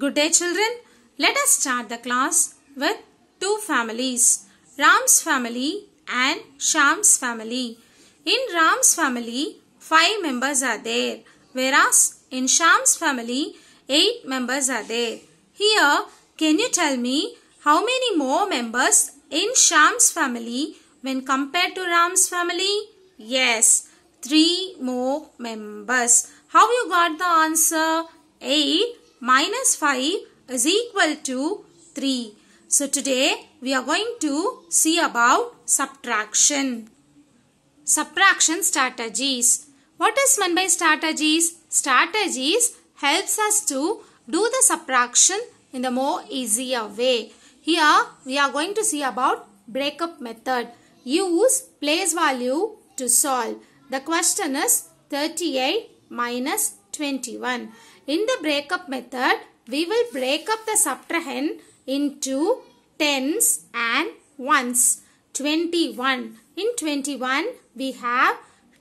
Good day children. Let us start the class with two families. Ram's family and Sham's family. In Ram's family, five members are there. Whereas in Sham's family, eight members are there. Here, can you tell me how many more members in Sham's family when compared to Ram's family? Yes, three more members. How you got the answer? 8 minus 5 is equal to 3. So today we are going to see about subtraction. Subtraction strategies. What is meant by strategies? Strategies helps us to do the subtraction in the more easier way. Here we are going to see about breakup method. Use place value to solve. The question is 38 minus 21. In the breakup method, we will break up the subtrahend into tens and ones. 21. In 21, we have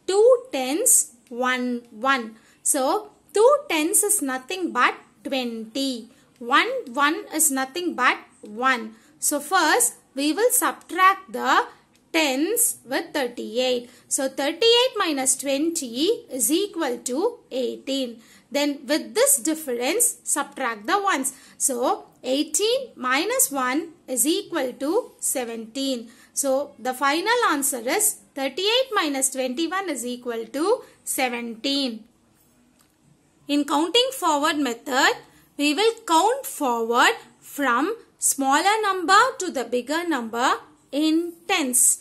2 tens, 1, 1. So, 2 tens is nothing but 20. 1, 1 is nothing but 1. So, first, we will subtract the tens with 38. So 38 minus 20 is equal to 18. Then with this difference, subtract the ones. So 18 minus 1 is equal to 17. So the final answer is 38 minus 21 is equal to 17. In counting forward method, we will count forward from smaller number to the bigger number in tens.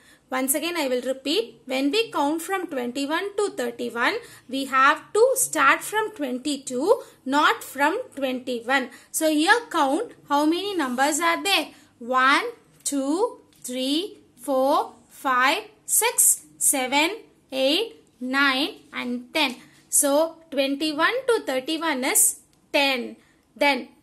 Once again I will repeat when we count from 21 to 31 we have to start from 22 not from 21. So here count how many numbers are there 1, 2, 3, 4, 5, 6, 7, 8, 9 and 10. So 21 to 31 is 10. Then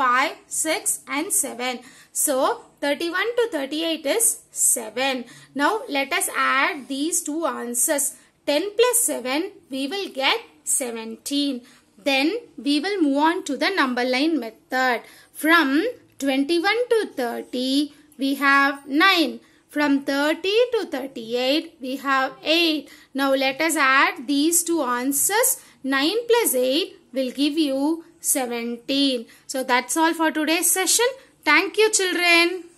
5, 6 and 7. So 31 to 38 is 7. Now let us add these two answers. 10 plus 7 we will get 17. Then we will move on to the number line method. From 21 to 30 we have 9. From 30 to 38, we have 8. Now, let us add these two answers. 9 plus 8 will give you 17. So, that's all for today's session. Thank you, children.